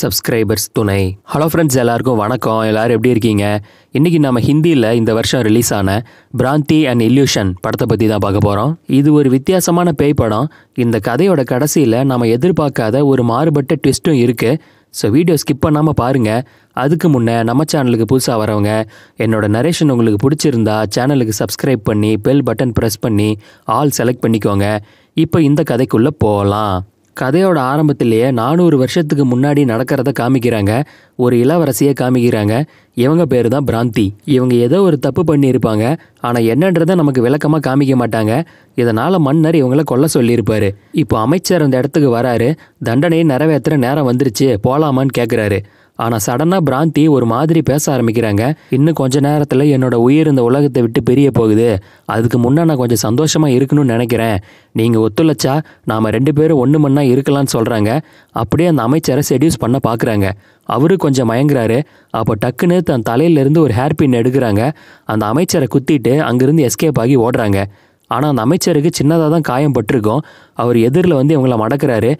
subscribers துணை hello friends எல்லாருக்கும் வணக்கம் எல்லோரும் எப்படி இருக்கீங்க இன்றைக்கி நம்ம ஹிந்தியில் இந்த வருஷம் ரிலீஸ் ஆன பிராந்தி அண்ட் இல்யூஷன் படத்தை பற்றி தான் பார்க்க போகிறோம் இது ஒரு வித்தியாசமான பேய் படம் இந்த கதையோட கடைசியில் நம்ம எதிர்பார்க்காத ஒரு மாறுபட்ட ட்விஸ்ட்டும் இருக்குது ஸோ வீடியோ ஸ்கிப் பண்ணாமல் பாருங்கள் அதுக்கு முன்னே நம்ம சேனலுக்கு புதுசாக வரவங்க என்னோட நரேஷன் உங்களுக்கு பிடிச்சிருந்தா சேனலுக்கு சப்ஸ்கிரைப் பண்ணி பெல் பட்டன் ப்ரெஸ் பண்ணி ஆல் செலக்ட் பண்ணிக்கோங்க இப்போ இந்த கதைக்குள்ளே போகலாம் கதையோட ஆரம்பத்திலேயே நானூறு வருஷத்துக்கு முன்னாடி நடக்கிறத காமிக்கிறாங்க ஒரு இளவரசியை காமிக்கிறாங்க இவங்க பேர் தான் பிராந்தி இவங்க ஏதோ ஒரு தப்பு பண்ணியிருப்பாங்க ஆனால் என்னன்றதை நமக்கு விளக்கமாக காமிக்க மாட்டாங்க இதனால் மன்னர் இவங்களை கொல்ல சொல்லியிருப்பாரு இப்போ அமைச்சர் அந்த இடத்துக்கு வராரு தண்டனையை நிறைவேற்றுற நேரம் வந்துருச்சு போலாமான்னு கேட்குறாரு ஆனால் சடனாக பிராந்தி ஒரு மாதிரி பேச ஆரம்பிக்கிறாங்க இன்னும் கொஞ்ச நேரத்தில் என்னோட உயிர் இந்த உலகத்தை விட்டு பெரிய போகுது அதுக்கு முன்னே நான் கொஞ்சம் சந்தோஷமாக இருக்கணும்னு நினைக்கிறேன் நீங்கள் ஒத்துழைச்சா நாம் ரெண்டு பேரும் ஒன்று மண்ணா இருக்கலாம்னு சொல்கிறாங்க அப்படியே அந்த அமைச்சரை செடியூஸ் பண்ண பார்க்குறாங்க அவரு கொஞ்சம் மயங்குறாரு அப்போ டக்குன்னு தன் தலையிலேருந்து ஒரு ஹேர்பின் எடுக்கிறாங்க அந்த அமைச்சரை குத்திட்டு அங்கேருந்து எஸ்கேப் ஆகி ஓடுறாங்க ஆனால் அந்த அமைச்சருக்கு சின்னதாக தான் காயம் பட்டிருக்கோம் அவர் எதிரில் வந்து இவங்களை மடக்கிறாரு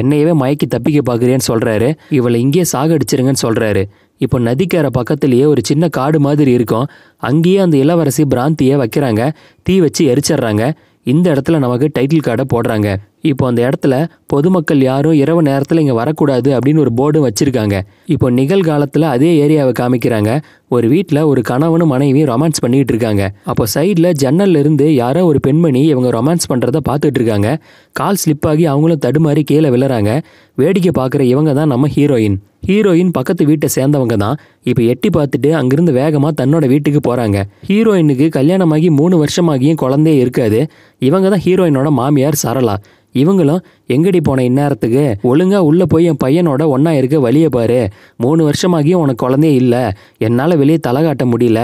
என்னையவே மயக்கி தப்பிக்க பார்க்குறேன்னு சொல்கிறாரு இவளை இங்கேயே சாகடிச்சிருங்கன்னு சொல்கிறாரு இப்போ நதிக்கார பக்கத்துலேயே ஒரு சின்ன காடு மாதிரி இருக்கும் அங்கேயே அந்த இளவரசி பிராந்தியை வைக்கிறாங்க தீ வச்சு எரிச்சிட்றாங்க இந்த இடத்துல நமக்கு டைட்டில் கார்டை போடுறாங்க இப்போ அந்த இடத்துல பொதுமக்கள் யாரும் இரவு நேரத்தில் இங்கே வரக்கூடாது அப்படின்னு ஒரு போர்டும் வச்சுருக்காங்க இப்போ நிகழ்காலத்தில் அதே ஏரியாவை காமிக்கிறாங்க ஒரு வீட்டில் ஒரு கணவனும் மனைவியும் ரொமான்ஸ் பண்ணிகிட்டு இருக்காங்க அப்போ சைடில் ஜன்னல்ல இருந்து யாரோ ஒரு பெண்மணி இவங்க ரொமான்ஸ் பண்ணுறத பார்த்துட்டு இருக்காங்க கால் ஸ்லிப் ஆகி அவங்களும் தடுமாறி கீழே விழுறாங்க வேடிக்கை பார்க்குற இவங்க தான் நம்ம ஹீரோயின் ஹீரோயின் பக்கத்து வீட்டை சேர்ந்தவங்க தான் இப்போ எட்டி பார்த்துட்டு அங்கிருந்து வேகமாக தன்னோட வீட்டுக்கு போகிறாங்க ஹீரோயினுக்கு கல்யாணமாகி மூணு வருஷமாகியும் குழந்தையே இருக்காது இவங்க தான் ஹீரோயினோட மாமியார் சரளா இவங்களும் எங்கடி போன இந்நேரத்துக்கு ஒழுங்காக உள்ளே போய் என் பையனோட ஒன்றா இருக்க வழியை பாரு மூணு வருஷமாகியும் உனக்கு குழந்தையே இல்லை என்னால் வெளியே தலை காட்ட முடியல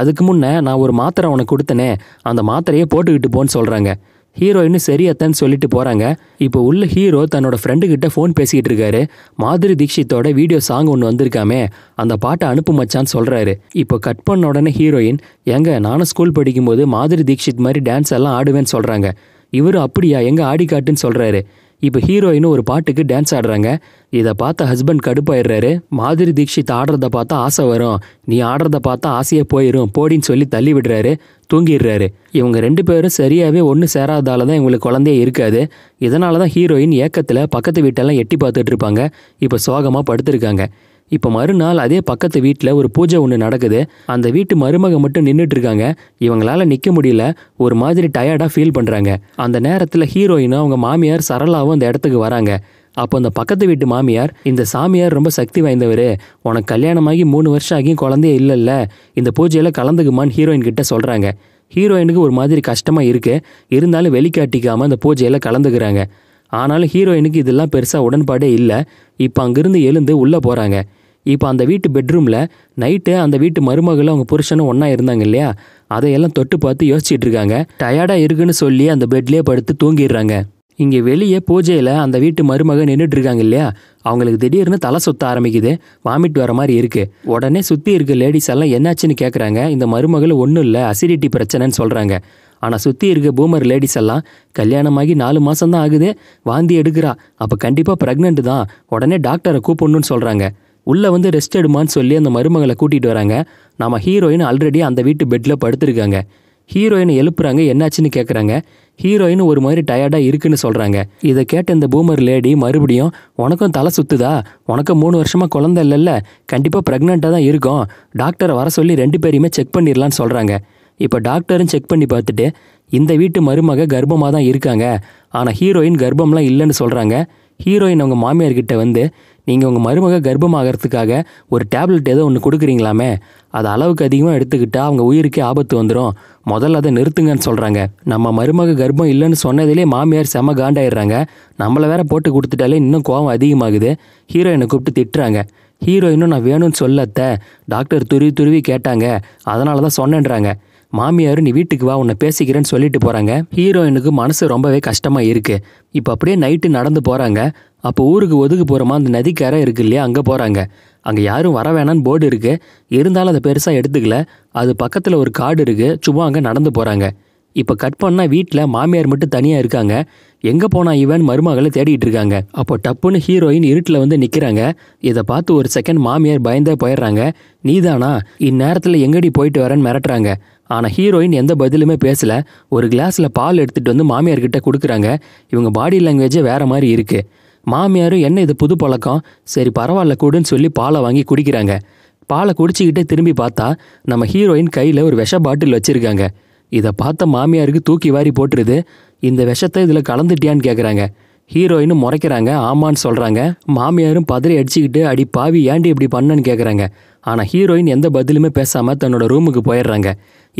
அதுக்கு முன்னே நான் ஒரு மாத்திரை உனக்கு கொடுத்தனே அந்த மாத்திரையே போட்டுக்கிட்டு போன்னு சொல்கிறாங்க ஹீரோயின்னு சரியத்தான்னு சொல்லிட்டு போகிறாங்க இப்போ உள்ள ஹீரோ தன்னோட ஃப்ரெண்டுக்கிட்ட ஃபோன் பேசிக்கிட்டு இருக்காரு மாதிரி தீக்ஷித்தோட வீடியோ சாங் ஒன்று வந்திருக்காமே அந்த பாட்டை அனுப்பு மச்சான்னு சொல்கிறாரு இப்போ கட் பண்ண உடனே ஹீரோயின் எங்க நானும் ஸ்கூல் படிக்கும்போது மாதிரி தீக்ஷித் மாதிரி டான்ஸ் எல்லாம் ஆடுவேன்னு சொல்கிறாங்க இவரும் அப்படியா எங்கே ஆடி காட்டுன்னு சொல்கிறாரு இப்போ ஹீரோயினும் ஒரு பாட்டுக்கு டான்ஸ் ஆடுறாங்க இதை பார்த்த ஹஸ்பண்ட் கடுப்பாயிடுறாரு மாதிரி தீக்ஷித் ஆடுறத பார்த்தா ஆசை வரும் நீ ஆடுறத பார்த்தா ஆசையே போயிடும் போடின்னு சொல்லி தள்ளி விடுறாரு தூங்கிடுறாரு இவங்க ரெண்டு பேரும் சரியாகவே ஒன்று சேராதால தான் இவங்களுக்கு குழந்தையே இருக்காது இதனால தான் ஹீரோயின் ஏக்கத்தில் பக்கத்து வீட்டெல்லாம் எட்டி பார்த்துட்டு இருப்பாங்க இப்போ சோகமாக படுத்திருக்காங்க இப்போ மறுநாள் அதே பக்கத்து வீட்டில் ஒரு பூஜை ஒன்று நடக்குது அந்த வீட்டு மருமகம் மட்டும் நின்றுட்டு இருக்காங்க இவங்களால நிற்க முடியல ஒரு மாதிரி டயர்டாக ஃபீல் பண்ணுறாங்க அந்த நேரத்தில் ஹீரோயினும் அவங்க மாமியார் சரளாவும் அந்த இடத்துக்கு வராங்க அப்போ அந்த பக்கத்து வீட்டு மாமியார் இந்த சாமியார் ரொம்ப சக்தி வாய்ந்தவர் உனக்கு கல்யாணமாகி மூணு வருஷம் ஆகியும் குழந்தைய இல்லைல்ல இந்த பூஜையில் கலந்துக்குமான்னு ஹீரோயின் கிட்ட சொல்கிறாங்க ஹீரோயினுக்கு ஒரு மாதிரி கஷ்டமாக இருக்குது இருந்தாலும் வெளிக்காட்டிக்காமல் அந்த பூஜையில் கலந்துக்கிறாங்க ஆனாலும் ஹீரோயினுக்கு இதெல்லாம் பெருசாக உடன்பாடே இல்லை இப்போ அங்கேருந்து எழுந்து உள்ளே போகிறாங்க இப்போ அந்த வீட்டு பெட்ரூமில் நைட்டு அந்த வீட்டு மருமகளும் அவங்க புருஷனும் ஒன்றா இருந்தாங்க இல்லையா அதையெல்லாம் தொட்டு பார்த்து யோசிச்சுட்டு இருக்காங்க டயர்டாக இருக்குன்னு சொல்லி அந்த பெட்லேயே படுத்து தூங்கிடுறாங்க இங்கே வெளியே பூஜையில் அந்த வீட்டு மருமகன் நின்றுட்டு இருக்காங்க இல்லையா அவங்களுக்கு திடீர்னு தலை சுத்த ஆரம்பிக்குது வாமிட் வர மாதிரி இருக்குது உடனே சுற்றி இருக்க லேடிஸ் எல்லாம் என்னாச்சுன்னு கேட்குறாங்க இந்த மருமகள் ஒன்றும் இல்லை அசிடிட்டி பிரச்சனைன்னு சொல்கிறாங்க ஆனால் சுற்றி இருக்க பூமர் லேடிஸ் எல்லாம் கல்யாணமாகி நாலு மாதம் தான் ஆகுது வாந்தி எடுக்கிறா அப்போ கண்டிப்பாக ப்ரெக்னென்ட் தான் உடனே டாக்டரை கூப்பிடணுன்னு சொல்கிறாங்க உள்ளே வந்து ரெஸ்ட் எடுமான்னு சொல்லி அந்த மருமகளை கூட்டிகிட்டு வராங்க நம்ம ஹீரோயின் ஆல்ரெடி அந்த வீட்டு பெட்டில் படுத்திருக்காங்க ஹீரோயினை எழுப்புறாங்க என்னாச்சுன்னு கேட்குறாங்க ஹீரோயின் ஒரு மாதிரி டயர்டாக இருக்குன்னு சொல்கிறாங்க இதை கேட்ட இந்த பூமர் லேடி மறுபடியும் உனக்கும் தலை சுற்றுதா உனக்கும் மூணு வருஷமாக குழந்த இல்லைல்ல கண்டிப்பாக ப்ரெக்னெண்ட்டாக தான் இருக்கும் டாக்டரை வர சொல்லி ரெண்டு பேரையுமே செக் பண்ணிடலான்னு சொல்கிறாங்க இப்போ டாக்டரும் செக் பண்ணி பார்த்துட்டு இந்த வீட்டு மருமக கர்ப்பமாக தான் இருக்காங்க ஆனால் ஹீரோயின் கர்ப்பம்லாம் இல்லைன்னு சொல்கிறாங்க ஹீரோயின் அவங்க மாமியார்கிட்ட வந்து நீங்கள் உங்கள் மருமக கர்ப்பமாகறதுக்காக ஒரு டேப்லெட் ஏதோ ஒன்று கொடுக்குறீங்களாமே அது அளவுக்கு அதிகமாக எடுத்துக்கிட்டால் அவங்க உயிருக்கே ஆபத்து வந்துடும் முதல்ல அதை நிறுத்துங்கன்னு சொல்கிறாங்க நம்ம மருமக கர்ப்பம் இல்லைன்னு சொன்னதிலே மாமியார் செம காண்டாயிடுறாங்க நம்மளை வேற போட்டு கொடுத்துட்டாலே இன்னும் கோவம் அதிகமாகுது ஹீரோயினை கூப்பிட்டு திட்டுறாங்க ஹீரோயினும் நான் வேணும்னு சொல்லத்த டாக்டர் துருவி துருவி கேட்டாங்க அதனால தான் சொன்னேன்றாங்க மாமியார் நீ வீட்டுக்கு வா உன்னை பேசிக்கிறேன்னு சொல்லிட்டு போகிறாங்க ஹீரோயினுக்கு மனசு ரொம்பவே கஷ்டமாக இருக்குது இப்போ அப்படியே நைட்டு நடந்து போகிறாங்க அப்போ ஊருக்கு ஒதுக்கு போகிறோமா அந்த நதிக்கரை இருக்கு இல்லையா அங்கே போகிறாங்க அங்கே யாரும் வர வேணான்னு போர்டு இருக்குது இருந்தாலும் அதை பெருசாக எடுத்துக்கல அது பக்கத்தில் ஒரு காடு இருக்குது சும்மா அங்கே நடந்து போகிறாங்க இப்போ கட் பண்ணால் வீட்டில் மாமியார் மட்டும் தனியாக இருக்காங்க எங்கே போனால் இவன் மருமகளை தேடிட்டு இருக்காங்க அப்போ டப்புன்னு ஹீரோயின் இருட்டில் வந்து நிற்கிறாங்க இதை பார்த்து ஒரு செகண்ட் மாமியார் பயந்தே போயிடுறாங்க நீதானா இந்நேரத்தில் எங்கடி போயிட்டு வரேன்னு மிரட்டுறாங்க ஆனால் ஹீரோயின் எந்த பதிலுமே பேசலை ஒரு கிளாஸில் பால் எடுத்துகிட்டு வந்து மாமியார்கிட்ட கொடுக்குறாங்க இவங்க பாடி லாங்குவேஜே வேறு மாதிரி இருக்குது மாமியாரும் என்ன இது புது பழக்கம் சரி பரவாயில்ல கூடுன்னு சொல்லி பாலை வாங்கி குடிக்கிறாங்க பாலை குடிச்சிக்கிட்டே திரும்பி பார்த்தா நம்ம ஹீரோயின் கையில் ஒரு விஷ பாட்டில் வச்சுருக்காங்க இதை பார்த்த மாமியாருக்கு தூக்கி வாரி போட்டுருது இந்த விஷத்தை இதில் கலந்துட்டியான்னு கேட்குறாங்க ஹீரோயினும் முறைக்கிறாங்க ஆமான்னு சொல்கிறாங்க மாமியாரும் பதறி அடிச்சுக்கிட்டு அடி பாவி ஏண்டி இப்படி பண்ணன்னு கேட்குறாங்க ஆனால் ஹீரோயின் எந்த பதிலுமே பேசாமல் தன்னோட ரூமுக்கு போயிடுறாங்க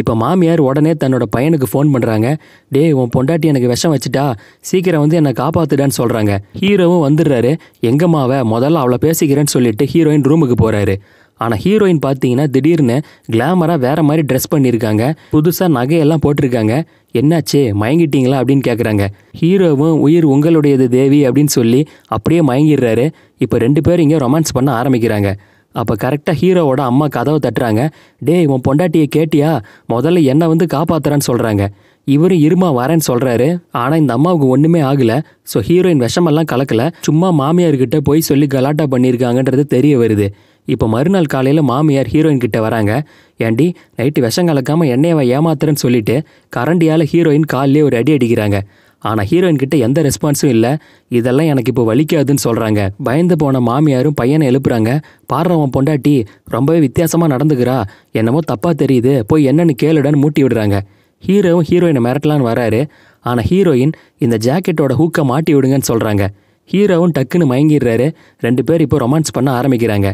இப்போ மாமியார் உடனே தன்னோட பையனுக்கு ஃபோன் பண்ணுறாங்க டே உன் பொண்டாட்டி எனக்கு விஷம் வச்சுட்டா சீக்கிரம் வந்து என்னை காப்பாத்துடான்னு சொல்கிறாங்க ஹீரோவும் வந்துடுறாரு எங்கம்மாவை முதல்ல அவளை பேசிக்கிறேன்னு சொல்லிட்டு ஹீரோயின் ரூமுக்கு போகிறாரு ஆனால் ஹீரோயின் பார்த்தீங்கன்னா திடீர்னு கிளாமராக வேறு மாதிரி ட்ரெஸ் பண்ணியிருக்காங்க புதுசாக நகையெல்லாம் போட்டிருக்காங்க என்னாச்சு மயங்கிட்டீங்களா அப்படின்னு கேட்குறாங்க ஹீரோவும் உயிர் உங்களுடையது தேவி அப்படின்னு சொல்லி அப்படியே மயங்கிடுறாரு இப்போ ரெண்டு பேரும் இங்கே ரொமான்ஸ் பண்ண ஆரம்பிக்கிறாங்க அப்போ கரெக்டாக ஹீரோவோட அம்மா கதவை தட்டுறாங்க டேய் உன் பொண்டாட்டியை கேட்டியா முதல்ல என்னை வந்து காப்பாற்றுறான்னு சொல்கிறாங்க இவர் இருமா வரேன்னு சொல்கிறாரு ஆனால் இந்த அம்மாவுக்கு ஒன்றுமே ஆகலை ஸோ ஹீரோயின் விஷமெல்லாம் கலக்கலை சும்மா மாமியார்கிட்ட போய் சொல்லி கலாட்டா பண்ணியிருக்காங்கன்றது தெரிய வருது இப்போ மறுநாள் காலையில் மாமியார் ஹீரோயின் கிட்ட வராங்க ஏண்டி நைட்டு விஷம் கலக்காமல் என்னையவை ஏமாத்துறேன்னு சொல்லிட்டு கரண்டியால் ஹீரோயின் காலிலே ஒரு அடி அடிக்கிறாங்க ஆனால் ஹீரோயின் கிட்ட எந்த ரெஸ்பான்ஸும் இல்லை இதெல்லாம் எனக்கு இப்போ வலிக்காதுன்னு சொல்கிறாங்க பயந்து போன மாமியாரும் பையனை எழுப்புறாங்க பாடுறவன் பொண்டாட்டி ரொம்பவே வித்தியாசமாக நடந்துக்கிறா என்னமோ தப்பாக தெரியுது போய் என்னன்னு கேளுடன்னு மூட்டி விடுறாங்க ஹீரோவும் ஹீரோயினை மிரட்டலான்னு வராரு ஆனால் ஹீரோயின் இந்த ஜாக்கெட்டோட ஹூக்கை மாட்டி விடுங்கன்னு சொல்கிறாங்க ஹீரோவும் டக்குன்னு மயங்கிடுறாரு ரெண்டு பேர் இப்போ ரொமான்ஸ் பண்ண ஆரம்பிக்கிறாங்க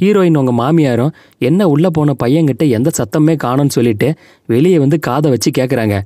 ஹீரோயின் உங்கள் மாமியாரும் என்ன உள்ளே போன பையன்கிட்ட எந்த சத்தமே காணும்னு சொல்லிட்டு வெளியே வந்து காதை வச்சு கேட்குறாங்க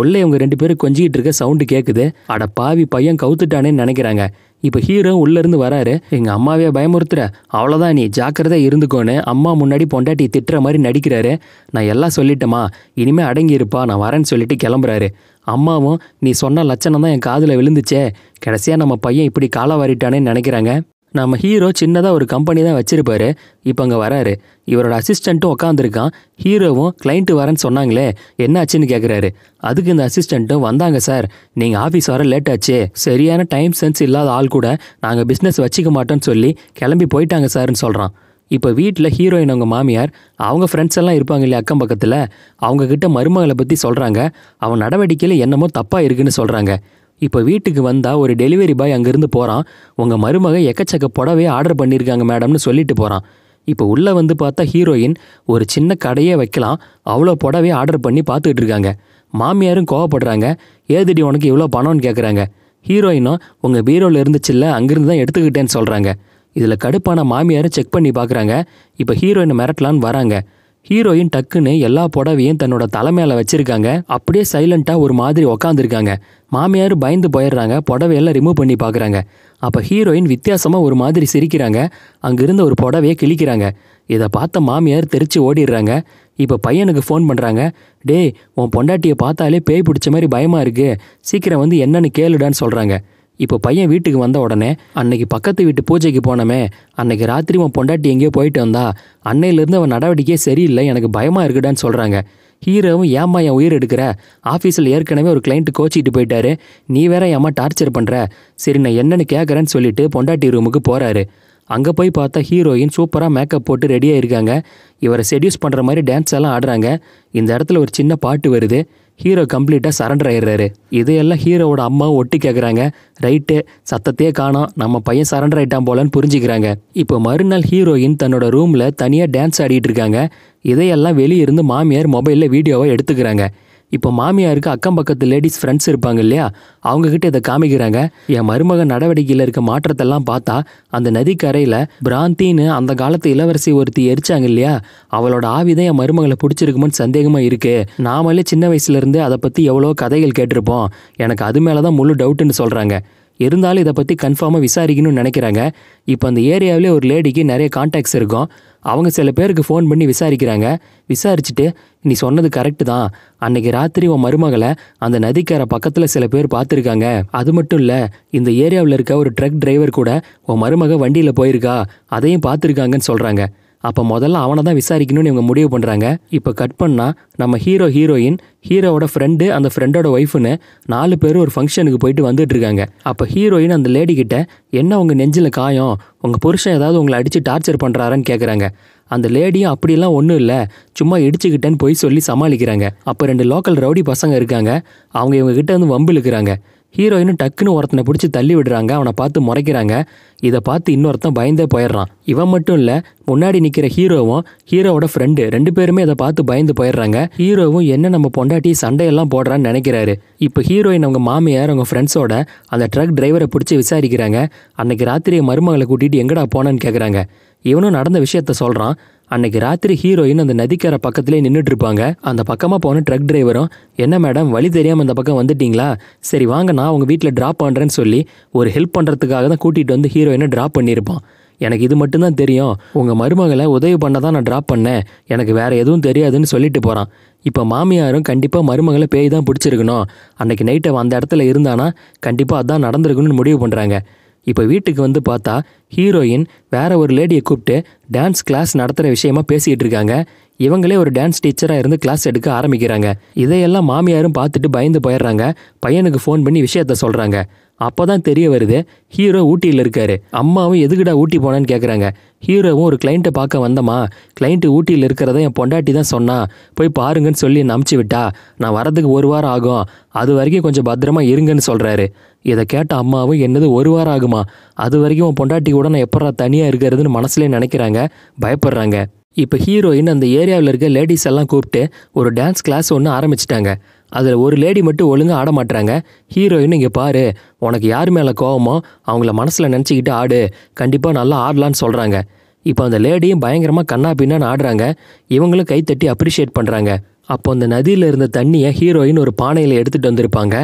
உள்ளே இவங்க ரெண்டு பேரும் கொஞ்சிக்கிட்டு இருக்க சவுண்டு கேட்குது அட பாவி பையன் கவுத்துட்டானேன்னு நினைக்கிறாங்க இப்போ ஹீரோ உள்ளேருந்து வராரு எங்கள் அம்மாவே பயமுறுத்துற அவ்வளோதான் நீ ஜாக்கிரதாக இருந்துக்கோன்னு அம்மா முன்னாடி பொண்டாட்டி திட்டுற மாதிரி நடிக்கிறாரு நான் எல்லாம் சொல்லிட்டேம்மா இனிமேல் அடங்கியிருப்பா நான் வரேன்னு சொல்லிட்டு கிளம்புறாரு அம்மாவும் நீ சொன்ன லட்சணம் தான் என் காதில் விழுந்துச்சே கடைசியாக நம்ம பையன் இப்படி காலை வாரிட்டானேன்னு நினைக்கிறாங்க நம்ம ஹீரோ சின்னதாக ஒரு கம்பெனி தான் வச்சிருப்பாரு இப்போ அங்கே வராரு இவரோட அசிஸ்டண்ட்டும் உட்காந்துருக்கான் ஹீரோவும் கிளைண்ட்டு வரேன்னு சொன்னாங்களே என்ன ஆச்சுன்னு கேட்குறாரு அதுக்கு இந்த அசிஸ்டண்ட்டும் வந்தாங்க சார் நீங்கள் ஆஃபீஸ் வர லேட்டாச்சு சரியான டைம் சென்ஸ் இல்லாத ஆள் கூட நாங்கள் பிஸ்னஸ் வச்சுக்க மாட்டோன்னு சொல்லி கிளம்பி போயிட்டாங்க சார்னு சொல்கிறான் இப்போ வீட்டில் ஹீரோயின் அவங்க மாமியார் அவங்க ஃப்ரெண்ட்ஸ் எல்லாம் இருப்பாங்க இல்லையா அக்கம் பக்கத்தில் அவங்கக்கிட்ட மருமகளை பற்றி சொல்கிறாங்க அவன் நடவடிக்கையில் என்னமோ தப்பாக இருக்குன்னு சொல்கிறாங்க இப்போ வீட்டுக்கு வந்தால் ஒரு டெலிவரி பாய் அங்கேருந்து போகிறான் உங்கள் மருமக எக்கச்சக்க புடவை ஆர்டர் பண்ணியிருக்காங்க மேடம்னு சொல்லிட்டு போகிறான் இப்போ உள்ளே வந்து பார்த்தா ஹீரோயின் ஒரு சின்ன கடையே வைக்கலாம் அவ்வளோ புடவை ஆர்டர் பண்ணி பார்த்துக்கிட்டு இருக்காங்க மாமியாரும் கோவப்படுறாங்க ஏதுடி உனக்கு இவ்வளோ பணம்னு கேட்குறாங்க ஹீரோயினும் உங்கள் பீரோவில் இருந்துச்சுல்ல அங்கேருந்து தான் எடுத்துக்கிட்டேன்னு சொல்கிறாங்க இதில் கடுப்பான மாமியாரும் செக் பண்ணி பார்க்குறாங்க இப்போ ஹீரோயினை மிரட்டலான்னு வராங்க ஹீரோயின் டக்குன்னு எல்லா புடவையும் தன்னோட தலைமையில வச்சிருக்காங்க அப்படியே சைலண்டா ஒரு மாதிரி உக்காந்துருக்காங்க மாமியார் பயந்து போயிடுறாங்க புடவையெல்லாம் ரிமூவ் பண்ணி பார்க்குறாங்க அப்போ ஹீரோயின் வித்தியாசமாக ஒரு மாதிரி சிரிக்கிறாங்க அங்கிருந்து ஒரு புடவையை கிழிக்கிறாங்க இதை பார்த்த மாமியார் தெரிச்சு ஓடிடுறாங்க இப்போ பையனுக்கு ஃபோன் பண்ணுறாங்க டே உன் பொண்டாட்டியை பார்த்தாலே பேய் பிடிச்ச மாதிரி பயமாக இருக்குது சீக்கிரம் வந்து என்னன்னு கேளுடான்னு சொல்கிறாங்க இப்போ பையன் வீட்டுக்கு வந்த உடனே அன்னைக்கு பக்கத்து வீட்டு பூஜைக்கு போனமே அன்னைக்கு ராத்திரி உன் பொண்டாட்டி எங்கேயோ போயிட்டு வந்தா அன்னையிலேருந்து அவன் நடவடிக்கையே சரியில்லை எனக்கு பயமாக இருக்குடான்னு சொல்கிறாங்க ஹீரோவும் ஏம்மா என் உயிர் எடுக்கிற ஆஃபீஸில் ஏற்கனவே ஒரு கிளைண்ட்டு கோச்சிக்கிட்டு போயிட்டாரு நீ வேற ஏம்மா டார்ச்சர் பண்ணுற சரி நான் என்னென்னு கேட்குறேன்னு சொல்லிட்டு பொண்டாட்டி ரூமுக்கு போகிறாரு அங்கே போய் பார்த்தா ஹீரோயின் சூப்பராக மேக்கப் போட்டு ரெடியாக இருக்காங்க இவரை செடியூஸ் பண்ணுற மாதிரி டான்ஸ் எல்லாம் ஆடுறாங்க இந்த இடத்துல ஒரு சின்ன பாட்டு வருது ஹீரோ கம்ப்ளீட்டாக சரண்டர் ஆயிடுறாரு இதையெல்லாம் ஹீரோவோட அம்மாவும் ஒட்டி கேட்குறாங்க ரைட்டு சத்தத்தையே காணோம் நம்ம பையன் சரண்டர் ஆயிட்டான் போலன்னு புரிஞ்சுக்கிறாங்க இப்போ மறுநாள் ஹீரோயின் தன்னோட ரூமில் தனியாக டான்ஸ் ஆடிட்டு இருக்காங்க இதையெல்லாம் வெளியே இருந்து மாமியார் மொபைலில் வீடியோவை எடுத்துக்கிறாங்க இப்போ மாமியாருக்கு அக்கம் பக்கத்து லேடிஸ் ஃப்ரெண்ட்ஸ் இருப்பாங்க இல்லையா அவங்கக்கிட்ட இதை காமிக்கிறாங்க என் மருமக நடவடிக்கையில் இருக்க மாற்றத்தெல்லாம் பார்த்தா அந்த நதிக்கரையில் பிராந்தின்னு அந்த காலத்து இளவரசி ஒருத்தி எரிச்சாங்க இல்லையா அவளோட ஆவிதான் என் மருமகளை பிடிச்சிருக்குமோ சந்தேகமாக இருக்குது நாமளே சின்ன வயசுலேருந்து அதை பற்றி எவ்வளோ கதைகள் கேட்டிருப்போம் எனக்கு அது மேலே தான் முழு டவுட்டுன்னு சொல்கிறாங்க இருந்தாலும் இதை பற்றி கன்ஃபார்மாக விசாரிக்கணும்னு நினைக்கிறாங்க இப்போ அந்த ஏரியாவிலே ஒரு லேடிக்கு நிறைய கான்டாக்ட்ஸ் இருக்கும் அவங்க சில பேருக்கு ஃபோன் பண்ணி விசாரிக்கிறாங்க விசாரிச்சுட்டு நீ சொன்னது கரெக்டு தான் அன்னைக்கு ராத்திரி உன் மருமகளை அந்த நதிக்கார பக்கத்தில் சில பேர் பார்த்துருக்காங்க அது மட்டும் இல்லை இந்த ஏரியாவில் இருக்க ஒரு ட்ரக் டிரைவர் கூட உன் மருமக வண்டியில் போயிருக்கா அதையும் பார்த்துருக்காங்கன்னு சொல்கிறாங்க அப்போ முதல்ல அவனை தான் விசாரிக்கணும்னு இவங்க முடிவு பண்ணுறாங்க இப்போ கட் பண்ணால் நம்ம ஹீரோ ஹீரோயின் ஹீரோவோட ஃப்ரெண்டு அந்த ஃப்ரெண்டோட ஒய்ஃபுன்னு நாலு பேர் ஒரு ஃபங்க்ஷனுக்கு போயிட்டு வந்துட்டு இருக்காங்க அப்போ ஹீரோயின் அந்த லேடி கிட்ட என்ன உங்கள் நெஞ்சில் காயம் உங்கள் புருஷன் ஏதாவது உங்களை அடித்து டார்ச்சர் பண்ணுறாரான்னு கேட்குறாங்க அந்த லேடியும் அப்படிலாம் ஒன்றும் இல்லை சும்மா இடிச்சுக்கிட்டேன்னு போய் சொல்லி சமாளிக்கிறாங்க அப்போ ரெண்டு லோக்கல் ரவுடி பசங்க இருக்காங்க அவங்க இவங்க கிட்ட வந்து வம்பு இழுக்கிறாங்க ஹீரோயின்னு டக்குன்னு ஒருத்தனை பிடிச்சி தள்ளி விடுறாங்க அவனை பார்த்து முறைக்கிறாங்க இதை பார்த்து இன்னொருத்தன் பயந்தே போயிடுறான் இவன் மட்டும் இல்லை முன்னாடி நிற்கிற ஹீரோவும் ஹீரோவோட ஃப்ரெண்டு ரெண்டு பேருமே இதை பார்த்து பயந்து போயிடுறாங்க ஹீரோவும் என்ன நம்ம பொண்டாட்டி சண்டையெல்லாம் போடுறான்னு நினைக்கிறாரு இப்போ ஹீரோயின் அவங்க மாமியார் அவங்க ஃப்ரெண்ட்ஸோட அந்த ட்ரக் டிரைவரை பிடிச்சி விசாரிக்கிறாங்க அன்னைக்கு ராத்திரியை மருமகளை கூட்டிகிட்டு எங்கடா போனேன்னு கேட்குறாங்க இவனும் நடந்த விஷயத்த சொல்கிறான் அன்னைக்கு ராத்திரி ஹீரோயின் அந்த நதிக்கரை பக்கத்துலேயே நின்றுட்டு இருப்பாங்க அந்த பக்கமாக போன ட்ரக் டிரைவரும் என்ன மேடம் வழி தெரியாமல் அந்த பக்கம் வந்துட்டீங்களா சரி வாங்க நான் உங்கள் வீட்டில் ட்ராப் பண்ணுறேன்னு சொல்லி ஒரு ஹெல்ப் பண்ணுறதுக்காக தான் கூட்டிகிட்டு வந்து ஹீரோயினை ட்ராப் பண்ணியிருப்பான் எனக்கு இது மட்டும்தான் தெரியும் உங்கள் மருமகளை உதவி பண்ண தான் நான் ட்ராப் பண்ணேன் எனக்கு வேறு எதுவும் தெரியாதுன்னு சொல்லிட்டு போகிறான் இப்போ மாமியாரும் கண்டிப்பாக மருமகளை பேய் தான் பிடிச்சிருக்கணும் அன்னைக்கு நைட்டை அந்த இடத்துல இருந்தானா கண்டிப்பாக அதான் நடந்திருக்குன்னு முடிவு பண்ணுறாங்க இப்போ வீட்டுக்கு வந்து பார்த்தா ஹீரோயின் வேற ஒரு லேடியை கூப்பிட்டு டான்ஸ் கிளாஸ் நடத்துகிற விஷயமா பேசிகிட்டு இருக்காங்க இவங்களே ஒரு டான்ஸ் டீச்சராக இருந்து கிளாஸ் எடுக்க ஆரம்பிக்கிறாங்க இதையெல்லாம் மாமியாரும் பார்த்துட்டு பயந்து போயிடுறாங்க பையனுக்கு ஃபோன் பண்ணி விஷயத்த சொல்கிறாங்க அப்போ தான் தெரிய வருது ஹீரோ ஊட்டியில் இருக்காரு அம்மாவும் எதுக்குடா ஊட்டி போனான்னு கேட்குறாங்க ஹீரோவும் ஒரு கிளைண்ட்டை பார்க்க வந்தம்மா கிளைண்ட்டு ஊட்டியில் இருக்கிறத என் பொண்டாட்டி தான் சொன்னான் போய் பாருங்கன்னு சொல்லி அனுப்பிச்சி விட்டா நான் வரதுக்கு ஒரு வாரம் ஆகும் அது வரைக்கும் கொஞ்சம் பத்திரமா இருங்கன்னு சொல்கிறாரு இதை கேட்ட அம்மாவும் என்னது ஒரு வாரம் ஆகுமா அது வரைக்கும் உன் பொண்டாட்டி கூட நான் எப்படா தனியாக இருக்கிறதுன்னு மனசுலேயே நினைக்கிறாங்க பயப்படுறாங்க இப்போ ஹீரோயின் அந்த ஏரியாவில் இருக்க லேடிஸ் எல்லாம் கூப்பிட்டு ஒரு டான்ஸ் கிளாஸ் ஒன்று ஆரம்பிச்சிட்டாங்க அதில் ஒரு லேடி மட்டும் ஒழுங்காக ஆட மாட்டுறாங்க ஹீரோயின் இங்கே பாரு உனக்கு யார் மேலே கோவமோ அவங்கள மனசில் நினச்சிக்கிட்டு ஆடு கண்டிப்பாக நல்லா ஆடலான்னு சொல்கிறாங்க இப்போ அந்த லேடியும் பயங்கரமாக கண்ணா பின்னான்னு ஆடுறாங்க இவங்களும் கைத்தட்டி அப்ரிஷியேட் பண்ணுறாங்க அப்போ அந்த நதியில் இருந்த தண்ணியை ஹீரோயின் ஒரு பானையில் எடுத்துகிட்டு வந்திருப்பாங்க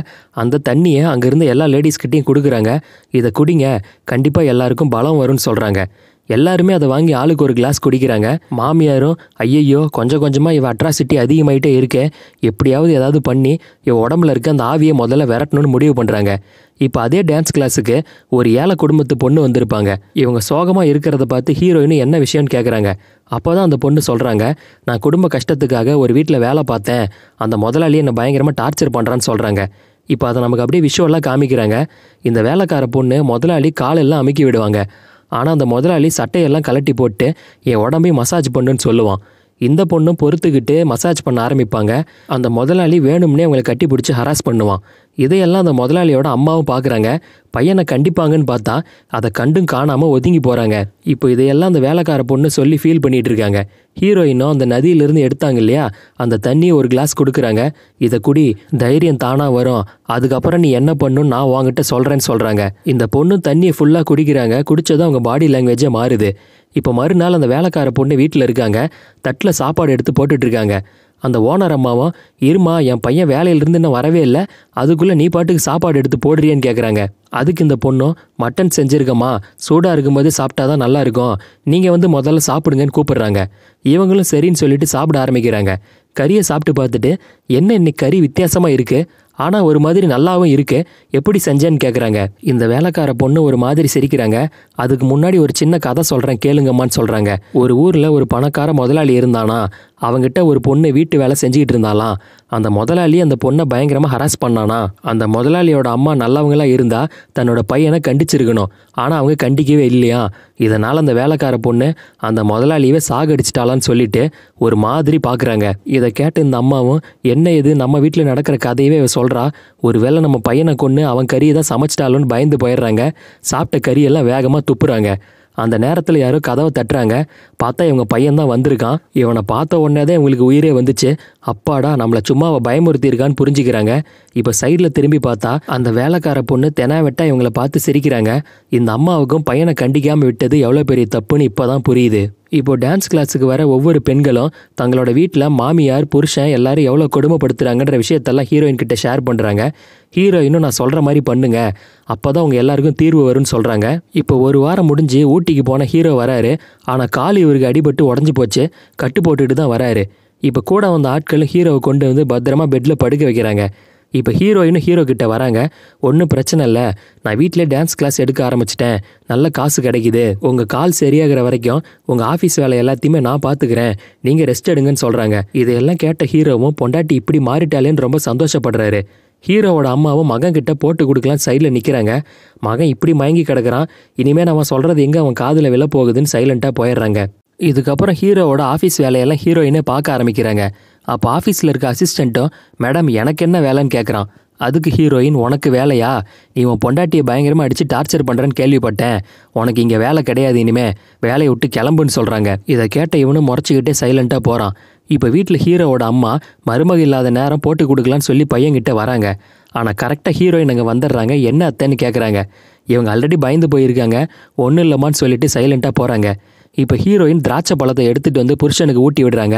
அந்த தண்ணியை அங்கேருந்து எல்லா லேடிஸ்கிட்டையும் கொடுக்குறாங்க இதை குடிங்க கண்டிப்பாக எல்லாருக்கும் பலம் வரும்னு சொல்கிறாங்க எல்லாருமே அதை வாங்கி ஆளுக்கு ஒரு கிளாஸ் குடிக்கிறாங்க மாமியாரும் ஐயையோ கொஞ்சம் கொஞ்சமாக இவ அட்ராசிட்டி அதிகமாயிட்டே இருக்கே எப்படியாவது ஏதாவது பண்ணி இவன் உடம்புல இருக்க அந்த ஆவியை முதல்ல விரட்டணும்னு முடிவு பண்ணுறாங்க இப்போ அதே டான்ஸ் கிளாஸுக்கு ஒரு ஏழை குடும்பத்து பொண்ணு வந்திருப்பாங்க இவங்க சோகமாக இருக்கிறத பார்த்து ஹீரோயினு என்ன விஷயம்னு கேட்குறாங்க அப்போ தான் அந்த பொண்ணு சொல்கிறாங்க நான் குடும்ப கஷ்டத்துக்காக ஒரு வீட்டில் வேலை பார்த்தேன் அந்த முதலாளி என்னை பயங்கரமாக டார்ச்சர் பண்ணுறான்னு சொல்கிறாங்க இப்போ அதை நமக்கு அப்படியே விஷுவலாக காமிக்கிறாங்க இந்த வேலைக்கார பொண்ணு முதலாளி காலெல்லாம் அமுக்கி விடுவாங்க ஆனால் அந்த முதலாளி சட்டையெல்லாம் கலட்டி போட்டு என் உடம்பையும் மசாஜ் பண்ணுன்னு சொல்லுவான் இந்த பொண்ணும் பொறுத்துக்கிட்டு மசாஜ் பண்ண ஆரம்பிப்பாங்க அந்த முதலாளி வேணும்னே அவங்களை கட்டி பிடிச்சி ஹராஸ் பண்ணுவான் இதையெல்லாம் அந்த முதலாளியோட அம்மாவும் பார்க்குறாங்க பையனை கண்டிப்பாங்கன்னு பார்த்தா அதை கண்டும் காணாமல் ஒதுங்கி போகிறாங்க இப்போ இதையெல்லாம் அந்த வேலைக்கார பொண்ணு சொல்லி ஃபீல் பண்ணிகிட்டு இருக்காங்க ஹீரோயினும் அந்த நதியிலிருந்து எடுத்தாங்க இல்லையா அந்த தண்ணியை ஒரு கிளாஸ் கொடுக்குறாங்க இதை குடி தைரியம் தானாக வரும் அதுக்கப்புறம் நீ என்ன பண்ணும் நான் வாங்கிட்ட சொல்கிறேன்னு சொல்கிறாங்க இந்த பொண்ணு தண்ணியை ஃபுல்லாக குடிக்கிறாங்க குடித்ததும் அவங்க பாடி லாங்குவேஜே மாறுது இப்போ மறுநாள் அந்த வேலைக்கார பொண்ணு வீட்டில் இருக்காங்க தட்டில் சாப்பாடு எடுத்து போட்டுட்ருக்காங்க அந்த ஓனர் அம்மாவும் இருமா என் பையன் வேலையிலிருந்து இன்னும் வரவே இல்லை அதுக்குள்ளே நீ பாட்டுக்கு சாப்பாடு எடுத்து போடுறியன்னு கேட்குறாங்க அதுக்கு இந்த பொண்ணும் மட்டன் செஞ்சுருக்கம்மா சூடாக இருக்கும்போது சாப்பிட்டா தான் நல்லா இருக்கும் நீங்கள் வந்து முதல்ல சாப்பிடுங்கன்னு கூப்பிட்றாங்க இவங்களும் சரின்னு சொல்லிட்டு சாப்பிட ஆரம்பிக்கிறாங்க கறியை சாப்பிட்டு பார்த்துட்டு என்ன இன்னைக்கு கறி வித்தியாசமாக இருக்குது ஆனால் ஒரு மாதிரி நல்லாவும் இருக்கு எப்படி செஞ்சேன்னு கேட்குறாங்க இந்த வேலைக்கார பொண்ணு ஒரு மாதிரி சிரிக்கிறாங்க அதுக்கு முன்னாடி ஒரு சின்ன கதை சொல்கிறேன் கேளுங்கம்மான்னு சொல்கிறாங்க ஒரு ஊரில் ஒரு பணக்கார முதலாளி இருந்தானா அவங்ககிட்ட ஒரு பொண்ணு வீட்டு வேலை செஞ்சுக்கிட்டு இருந்தாலாம் அந்த முதலாளி அந்த பொண்ணை பயங்கரமாக ஹராஸ் பண்ணானா அந்த முதலாளியோட அம்மா நல்லவங்களாக இருந்தால் தன்னோட பையனை கண்டிச்சிருக்கணும் ஆனால் அவங்க கண்டிக்கவே இல்லையா இதனால் அந்த வேலைக்கார பொண்ணு அந்த முதலாளியவே சாகடிச்சிட்டாலான்னு சொல்லிட்டு ஒரு மாதிரி பார்க்குறாங்க இதை கேட்டு இந்த அம்மாவும் என்ன இது நம்ம வீட்டில் நடக்கிற கதையவே சொல்கிறா ஒரு வேளை நம்ம பையனை கொண்டு அவன் கறியை தான் சமைச்சிட்டாலும்னு பயந்து போயிடுறாங்க சாப்பிட்ட கறியெல்லாம் வேகமாக துப்புறாங்க அந்த நேரத்தில் யாரோ கதவை தட்டுறாங்க பார்த்தா இவங்க பையன்தான் வந்திருக்கான் இவனை பார்த்த உடனே தான் இவங்களுக்கு உயிரே வந்துச்சு அப்பாடா நம்மளை சும்மாவை பயமுறுத்தியிருக்கான்னு புரிஞ்சுக்கிறாங்க இப்போ சைடில் திரும்பி பார்த்தா அந்த வேலைக்கார பொண்ணு தெனா வெட்டா இவங்களை பார்த்து சிரிக்கிறாங்க இந்த அம்மாவுக்கும் பையனை கண்டிக்காமல் விட்டது எவ்வளோ பெரிய தப்புன்னு இப்போ தான் புரியுது இப்போ டான்ஸ் கிளாஸுக்கு வர ஒவ்வொரு பெண்களும் தங்களோட வீட்டில் மாமியார் புருஷன் எல்லாரும் எவ்வளோ கொடுமைப்படுத்துறாங்கன்ற விஷயத்தெல்லாம் ஹீரோயின் கிட்ட ஷேர் பண்ணுறாங்க ஹீரோயினும் நான் சொல்கிற மாதிரி பண்ணுங்க அப்போ தான் உங்கள் எல்லாருக்கும் தீர்வு வரும்னு சொல்கிறாங்க இப்போ ஒரு வாரம் முடிஞ்சு ஊட்டிக்கு போன ஹீரோ வராரு ஆனால் காலி இவருக்கு அடிபட்டு உடஞ்சி போச்சு கட்டு போட்டுக்கிட்டு தான் வராரு இப்போ கூட வந்த ஆட்கள் ஹீரோவை கொண்டு வந்து பத்திரமா பெட்டில் படுக்க வைக்கிறாங்க இப்போ ஹீரோயின் ஹீரோ கிட்ட வராங்க ஒன்றும் பிரச்சனை இல்லை நான் வீட்டிலே டான்ஸ் கிளாஸ் எடுக்க ஆரம்பிச்சிட்டேன் நல்ல காசு கிடைக்குது உங்கள் கால் சரியாகிற வரைக்கும் உங்கள் ஆஃபீஸ் வேலை எல்லாத்தையுமே நான் பார்த்துக்கிறேன் நீங்கள் ரெஸ்ட் எடுங்கன்னு சொல்கிறாங்க இதையெல்லாம் கேட்ட ஹீரோவும் பொண்டாட்டி இப்படி மாறிட்டாலேன்னு ரொம்ப சந்தோஷப்படுறாரு ஹீரோவோட அம்மாவும் மகன் கிட்ட போட்டு கொடுக்கலாம் சைடில் நிற்கிறாங்க மகன் இப்படி மயங்கி கிடக்கிறான் இனிமேல் நம்ம சொல்கிறது எங்கே அவன் காதில் விழ போகுதுன்னு சைலண்ட்டாக போயிடுறாங்க இதுக்கப்புறம் ஹீரோவோட ஆஃபீஸ் வேலையெல்லாம் ஹீரோயினே பார்க்க ஆரம்பிக்கிறாங்க அப்போ ஆஃபீஸில் இருக்க அசிஸ்டண்ட்டும் மேடம் எனக்கு என்ன வேலைன்னு கேட்குறான் அதுக்கு ஹீரோயின் உனக்கு வேலையா நீ உன் பொண்டாட்டியை பயங்கரமாக அடித்து டார்ச்சர் பண்ணுறேன்னு கேள்விப்பட்டேன் உனக்கு இங்கே வேலை கிடையாது இனிமே வேலையை விட்டு கிளம்புன்னு சொல்கிறாங்க இதை கேட்ட இவனும் முறைச்சிக்கிட்டே சைலண்ட்டாக போகிறான் இப்போ வீட்டில் ஹீரோவோட அம்மா மருமக இல்லாத நேரம் போட்டு கொடுக்கலான்னு சொல்லி பையன்கிட்ட வராங்க ஆனால் கரெக்டாக ஹீரோயின் அங்கே வந்துடுறாங்க என்ன அத்தைன்னு கேட்குறாங்க இவங்க ஆல்ரெடி பயந்து போயிருக்காங்க ஒன்றும் இல்லைம்மான்னு சொல்லிட்டு சைலண்ட்டாக போகிறாங்க இப்போ ஹீரோயின் திராட்சை பழத்தை எடுத்துகிட்டு வந்து புருஷனுக்கு ஊட்டி விடுறாங்க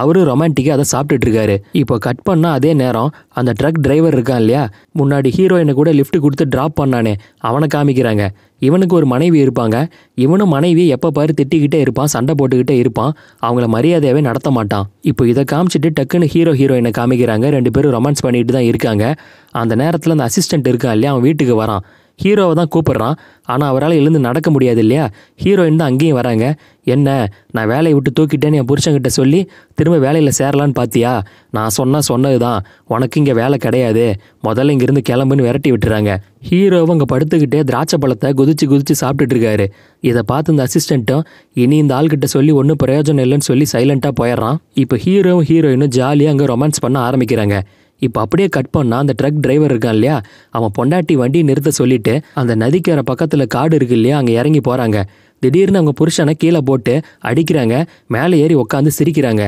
அவரும் ரொமான்டிக்காக அதை சாப்பிட்டுட்டு இருக்காரு இப்போ கட் பண்ணால் அதே நேரம் அந்த ட்ரக் டிரைவர் இருக்கான் இல்லையா முன்னாடி ஹீரோயினை கூட லிஃப்ட் கொடுத்து ட்ராப் பண்ணானே அவனை காமிக்கிறாங்க இவனுக்கு ஒரு மனைவி இருப்பாங்க இவனும் மனைவி எப்போ பாரு திட்டிக்கிட்டே இருப்பான் சண்டை போட்டுக்கிட்டே இருப்பான் அவங்கள மரியாதையாகவே நடத்த மாட்டான் இப்போ இதை காமிச்சிட்டு டக்குன்னு ஹீரோ ஹீரோயினை காமிக்கிறாங்க ரெண்டு பேரும் ரொமான்ஸ் பண்ணிட்டு தான் இருக்காங்க அந்த நேரத்தில் அந்த அசிஸ்டண்ட் இருக்கான் இல்லையா அவன் வீட்டுக்கு வரான் ஹீரோவை தான் கூப்பிட்றான் ஆனால் அவரால் எழுந்து நடக்க முடியாது இல்லையா ஹீரோயின் தான் அங்கேயும் வராங்க என்ன நான் வேலையை விட்டு தூக்கிட்டேன்னு என் புருஷங்கிட்ட சொல்லி திரும்ப வேலையில் சேரலான்னு பார்த்தியா நான் சொன்னால் சொன்னது தான் உனக்கு இங்கே வேலை கிடையாது முதல்ல இங்கேருந்து கிளம்புன்னு விரட்டி விட்டுறாங்க ஹீரோவும் அங்கே படுத்துக்கிட்டே திராட்சை பழத்தை குதிச்சு குதிச்சு சாப்பிட்டுட்டு இருக்காரு இதை பார்த்து இந்த அசிஸ்டண்ட்டும் இனி இந்த ஆள்கிட்ட சொல்லி ஒன்றும் பிரயோஜனம் இல்லைன்னு சொல்லி சைலண்ட்டாக போயிடுறான் இப்போ ஹீரோவும் ஹீரோயினும் ஜாலியாக அங்கே ரொமான்ஸ் பண்ண ஆரம்பிக்கிறாங்க இப்போ அப்படியே கட் பண்ணால் அந்த ட்ரக் டிரைவர் இருக்கான் இல்லையா அவன் பொண்டாட்டி வண்டி நிறுத்த சொல்லிட்டு அந்த நதிக்கார பக்கத்தில் காடு இருக்கு இல்லையா அங்கே இறங்கி போகிறாங்க திடீர்னு அவங்க புருஷனை கீழே போட்டு அடிக்கிறாங்க மேலே ஏறி உட்காந்து சிரிக்கிறாங்க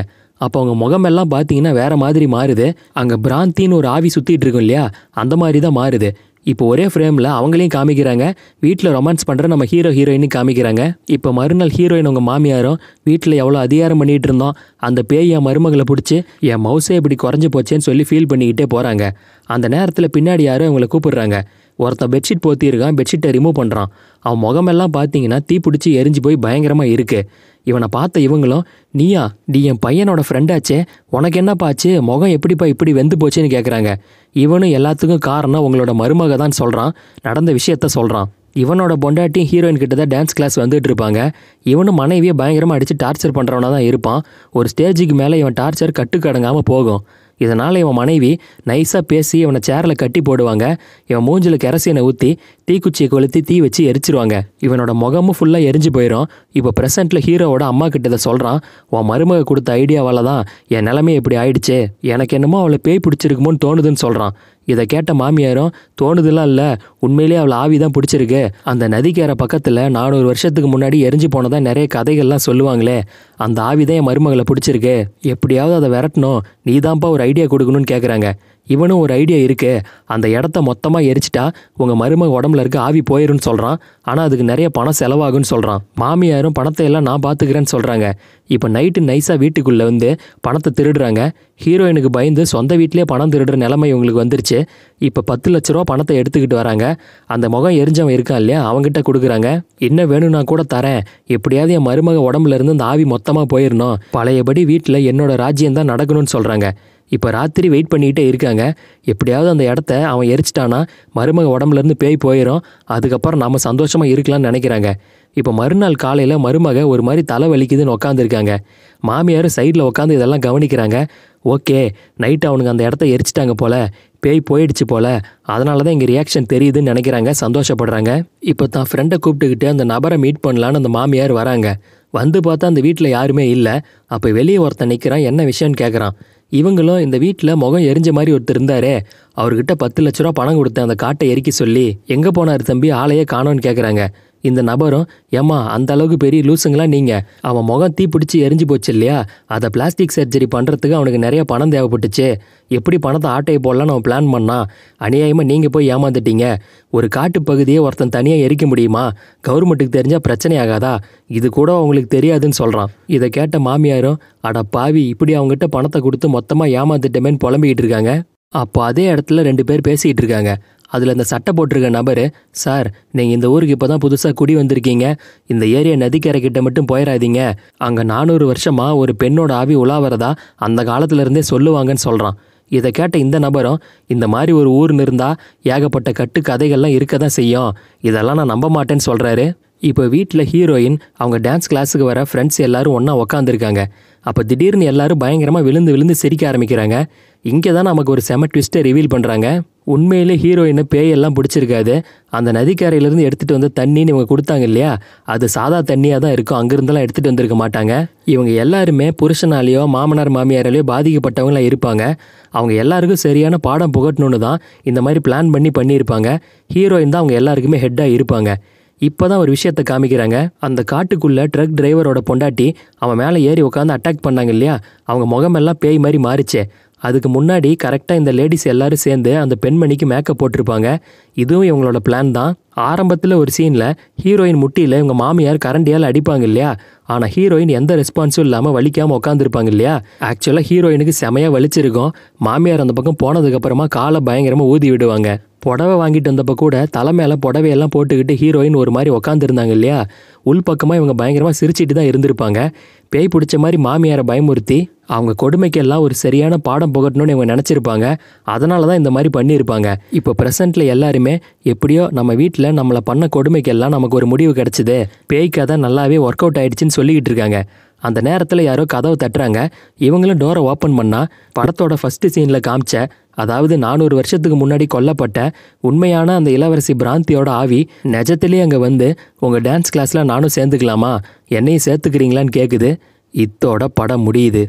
அப்போ அவங்க முகமெல்லாம் பார்த்தீங்கன்னா வேற மாதிரி மாறுது அங்கே பிராந்தின்னு ஒரு ஆவி சுற்றிட்டு இருக்கும் இல்லையா அந்த மாதிரி தான் மாறுது இப்போ ஒரே ஃப்ரேமில் அவங்களையும் காமிக்கிறாங்க வீட்டில் ரொமான்ஸ் பண்ணுற நம்ம ஹீரோ ஹீரோயினும் காமிக்கிறாங்க இப்போ மறுநாள் ஹீரோயின் உங்கள் மாமியாரும் வீட்டில் எவ்வளோ அதிகாரம் பண்ணிகிட்டு இருந்தோம் அந்த பேய் என் மருமகளை பிடிச்சி என் மவுசே இப்படி குறைஞ்சி போச்சேன்னு சொல்லி ஃபீல் பண்ணிக்கிட்டே போகிறாங்க அந்த நேரத்தில் பின்னாடி யாரும் அவங்கள கூப்பிடுறாங்க ஒருத்தன் பெட்ஷீட் போத்திருக்கான் பெட்ஷீட்டை ரிமூவ் பண்ணுறான் அவன் முகமெல்லாம் பார்த்தீங்கன்னா தீ பிடிச்சி எரிஞ்சு போய் பயங்கரமாக இருக்குது இவனை பார்த்த இவங்களும் நீயா நீ என் பையனோட ஃப்ரெண்டாச்சே உனக்கு என்னப்பாச்சு முகம் எப்படிப்பா இப்படி வெந்து போச்சுன்னு கேட்குறாங்க இவனும் எல்லாத்துக்கும் காரணம் உங்களோட மருமக தான் சொல்கிறான் நடந்த விஷயத்த சொல்கிறான் இவனோட பொண்டாட்டி ஹீரோயின் கிட்ட தான் டான்ஸ் கிளாஸ் வந்துட்டு இருப்பாங்க இவனும் மனைவியை பயங்கரமாக அடித்து டார்ச்சர் பண்ணுறவனா தான் இருப்பான் ஒரு ஸ்டேஜுக்கு மேலே இவன் டார்ச்சர் கட்டுக்கடங்காமல் போகும் இதனால் இவன் மனைவி நைஸாக பேசி இவனை சேரில் கட்டி போடுவாங்க இவன் மூஞ்சில் கெரசியனை ஊற்றி தீக்குச்சியை கொளுத்தி தீ வச்சு எரிச்சிருவாங்க இவனோட முகமும் ஃபுல்லாக எரிஞ்சு போயிடும் இப்போ ப்ரெசென்ட்டில் ஹீரோவோட அம்மா கிட்ட இதை சொல்கிறான் உன் மருமக கொடுத்த ஐடியாவால் தான் என் நிலமே இப்படி ஆயிடுச்சு எனக்கு என்னமோ அவளை பேய் பிடிச்சிருக்குமோன்னு தோணுதுன்னு சொல்கிறான் இதை கேட்ட மாமியாரும் தோணுதெல்லாம் இல்லை உண்மையிலேயே அவளை ஆவி தான் பிடிச்சிருக்கு அந்த நதிக்கேற பக்கத்தில் நானூறு வருஷத்துக்கு முன்னாடி எரிஞ்சு போனதான் நிறைய கதைகள்லாம் சொல்லுவாங்களே அந்த ஆவி தான் என் மருமகளை பிடிச்சிருக்கு எப்படியாவது அதை விரட்டணும் நீதான்ப்பா ஒரு ஐடியா கொடுக்கணும்னு கேட்குறாங்க இவனும் ஒரு ஐடியா இருக்கு அந்த இடத்த மொத்தமாக எரிச்சிட்டா உங்கள் மருமக உடம்புல இருக்க ஆவி போயிரும்னு சொல்கிறான் ஆனால் அதுக்கு நிறைய பணம் செலவாகும்னு சொல்கிறான் மாமியாரும் பணத்தை எல்லாம் நான் பார்த்துக்கிறேன்னு சொல்கிறாங்க இப்போ நைட்டு நைஸாக வீட்டுக்குள்ளே வந்து பணத்தை திருடுறாங்க ஹீரோயினுக்கு பயந்து சொந்த வீட்டிலே பணம் திருடுற நிலைமை இவங்களுக்கு வந்துருச்சு இப்போ பத்து லட்ச ரூபா பணத்தை எடுத்துக்கிட்டு வராங்க அந்த முகம் எரிஞ்சவன் இருக்கான் இல்லையா அவங்ககிட்ட கொடுக்குறாங்க என்ன வேணும்னா கூட தரேன் எப்படியாவது என் மருமக உடம்புல இருந்து அந்த ஆவி மொத்தமாக போயிடணும் பழையபடி வீட்டில் என்னோட ராஜ்யம் தான் நடக்கணும்னு சொல்கிறாங்க இப்போ ராத்திரி வெயிட் பண்ணிக்கிட்டே இருக்காங்க எப்படியாவது அந்த இடத்த அவன் எரிச்சிட்டானா மருமக உடம்புலேருந்து பேய் போயிடும் அதுக்கப்புறம் நம்ம சந்தோஷமாக இருக்கலாம்னு நினைக்கிறாங்க இப்போ மறுநாள் காலையில் மருமக ஒரு மாதிரி தலை வலிக்குதுன்னு உக்காந்துருக்காங்க மாமியார் சைடில் உட்காந்து இதெல்லாம் கவனிக்கிறாங்க ஓகே நைட் அவனுங்க அந்த இடத்த எரிச்சிட்டாங்க போல பேய் போயிடுச்சு போல அதனால தான் இங்கே ரியாக்ஷன் தெரியுதுன்னு நினைக்கிறாங்க சந்தோஷப்படுறாங்க இப்போ தான் ஃப்ரெண்டை கூப்பிட்டுக்கிட்டு அந்த நபரை மீட் பண்ணலான்னு அந்த மாமியார் வராங்க வந்து பார்த்தா அந்த வீட்டில் யாருமே இல்லை அப்போ வெளியே ஒருத்தன் நிற்கிறான் என்ன விஷயம்னு கேட்குறான் இவங்களும் இந்த வீட்டில் முகம் எரிஞ்ச மாதிரி ஒருத்தர் இருந்தாரே அவர்கிட்ட பத்து லட்ச ரூபா பணம் கொடுத்தேன் அந்த காட்டை எரிக்க சொல்லி எங்கே போனார் தம்பி ஆளையே காணோன்னு கேட்குறாங்க இந்த நபரும் ஏம்மா அந்த அளவுக்கு பெரிய லூசுங்களா நீங்கள் அவன் முகம் தீ பிடிச்சி எரிஞ்சு போச்சு இல்லையா அதை பிளாஸ்டிக் சர்ஜரி பண்ணுறதுக்கு அவனுக்கு நிறைய பணம் தேவைப்பட்டுச்சு எப்படி பணத்தை ஆட்டையை போடலான்னு அவன் பிளான் பண்ணான் அநியாயமாக நீங்கள் போய் ஏமாந்துட்டீங்க ஒரு காட்டு பகுதியை ஒருத்தன் தனியாக எரிக்க முடியுமா கவர்மெண்ட்டுக்கு தெரிஞ்சால் பிரச்சனை ஆகாதா இது கூட அவங்களுக்கு தெரியாதுன்னு சொல்கிறான் இதை கேட்ட மாமியாரும் அட பாவி இப்படி அவங்ககிட்ட பணத்தை கொடுத்து மொத்தமாக ஏமாந்துட்டமேன்னு புலம்பிக்கிட்டு இருக்காங்க அப்போ அதே இடத்துல ரெண்டு பேர் பேசிக்கிட்டு இருக்காங்க அதில் அந்த சட்டை போட்டிருக்க நபர் சார் நீங்கள் இந்த ஊருக்கு இப்போ தான் புதுசாக குடி வந்திருக்கீங்க இந்த ஏரியா நதிக்கரை கிட்ட மட்டும் போயிடாதீங்க அங்கே நானூறு வருஷமாக ஒரு பெண்ணோட ஆவி உலாவிறதா அந்த காலத்துலேருந்தே சொல்லுவாங்கன்னு சொல்கிறான் இதை கேட்ட இந்த நபரும் இந்த மாதிரி ஒரு ஊர்னு இருந்தால் ஏகப்பட்ட கட்டு கதைகள்லாம் இருக்க தான் செய்யும் இதெல்லாம் நான் நம்ப மாட்டேன்னு சொல்கிறாரு இப்போ வீட்டில் ஹீரோயின் அவங்க டான்ஸ் கிளாஸுக்கு வர ஃப்ரெண்ட்ஸ் எல்லோரும் ஒன்றா உக்காந்துருக்காங்க அப்போ திடீர்னு எல்லோரும் பயங்கரமாக விழுந்து விழுந்து சிரிக்க ஆரம்பிக்கிறாங்க இங்கே தான் நமக்கு ஒரு செம ட்விஸ்ட்டை ரிவீல் பண்ணுறாங்க உண்மையிலே ஹீரோயினை பேயெல்லாம் பிடிச்சிருக்காது அந்த நதிக்கரையிலேருந்து எடுத்துகிட்டு வந்த தண்ணின்னு இவங்க கொடுத்தாங்க இல்லையா அது சாதா தண்ணியாக தான் இருக்கும் அங்கேருந்தெல்லாம் எடுத்துகிட்டு வந்திருக்க மாட்டாங்க இவங்க எல்லாருமே புருஷனாலேயோ மாமனார் மாமியாராலேயோ பாதிக்கப்பட்டவங்களாம் இருப்பாங்க அவங்க எல்லாருக்கும் சரியான பாடம் புகட்டணுன்னு தான் இந்த மாதிரி பிளான் பண்ணி பண்ணியிருப்பாங்க ஹீரோயின் தான் அவங்க எல்லாருக்குமே ஹெட்டாக இருப்பாங்க இப்போ தான் ஒரு விஷயத்தை காமிக்கிறாங்க அந்த காட்டுக்குள்ளே ட்ரக் டிரைவரோட பொண்டாட்டி அவன் மேலே ஏறி உட்காந்து அட்டாக் பண்ணாங்க இல்லையா அவங்க முகமெல்லாம் பேய் மாதிரி மாறிச்சே அதுக்கு முன்னாடி கரெக்டாக இந்த லேடிஸ் எல்லாரும் சேர்ந்து அந்த பெண்மணிக்கு மேக்கப் போட்டிருப்பாங்க இதுவும் இவங்களோட பிளான் தான் ஆரம்பத்தில் ஒரு சீனில் ஹீரோயின் முட்டியில் இவங்க மாமியார் கரண்டியால் அடிப்பாங்க இல்லையா ஆனால் ஹீரோயின் எந்த ரெஸ்பான்ஸும் இல்லாமல் வலிக்காமல் உட்காந்துருப்பாங்க இல்லையா ஆக்சுவலாக ஹீரோயினுக்கு செமையாக வலிச்சிருக்கும் மாமியார் அந்த பக்கம் போனதுக்கப்புறமா காலை பயங்கரமாக ஊதி விடுவாங்க புடவை வாங்கிட்டு வந்தப்போ கூட தலை மேலே புடவையெல்லாம் போட்டுக்கிட்டு ஹீரோயின் ஒரு மாதிரி உட்காந்துருந்தாங்க இல்லையா உள்பக்கமாக இவங்க பயங்கரமாக சிரிச்சிட்டு தான் இருந்திருப்பாங்க பேய் பிடிச்ச மாதிரி மாமியாரை பயமுறுத்தி அவங்க கொடுமைக்கெல்லாம் ஒரு சரியான பாடம் புகட்டணும்னு இவங்க நினச்சிருப்பாங்க அதனால தான் இந்த மாதிரி பண்ணியிருப்பாங்க இப்போ ப்ரெசண்ட்டில் எல்லாருமே எப்படியோ நம்ம வீட்டில் நம்மளை பண்ண கொடுமைக்கெல்லாம் நமக்கு ஒரு முடிவு கிடச்சிது பேய் கதை நல்லாவே ஒர்க் அவுட் ஆயிடுச்சுன்னு சொல்லிக்கிட்டு இருக்காங்க அந்த நேரத்தில் யாரோ கதவை தட்டுறாங்க இவங்களும் டோரை ஓப்பன் பண்ணால் படத்தோட ஃபஸ்ட்டு சீனில் காமிச்ச அதாவது நானூறு வருஷத்துக்கு முன்னாடி கொல்லப்பட்ட உண்மையான அந்த இளவரசி பிராந்தியோட ஆவி நெஜத்திலே அங்கே வந்து உங்கள் டான்ஸ் கிளாஸில் நானும் சேர்ந்துக்கலாமா என்னையும் சேர்த்துக்கிறீங்களான்னு கேட்குது இத்தோட படம் முடியுது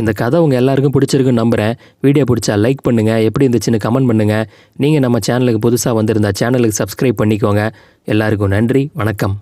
இந்த கதை உங்கள் எல்லாருக்கும் பிடிச்சிருக்குன்னு நம்புகிறேன் வீடியோ பிடிச்சா லைக் பண்ணுங்கள் எப்படி இருந்துச்சுன்னு கமெண்ட் பண்ணுங்கள் நீங்கள் நம்ம சேனலுக்கு புதுசாக வந்திருந்தா சேனலுக்கு சப்ஸ்கிரைப் பண்ணிக்கோங்க எல்லாருக்கும் நன்றி வணக்கம்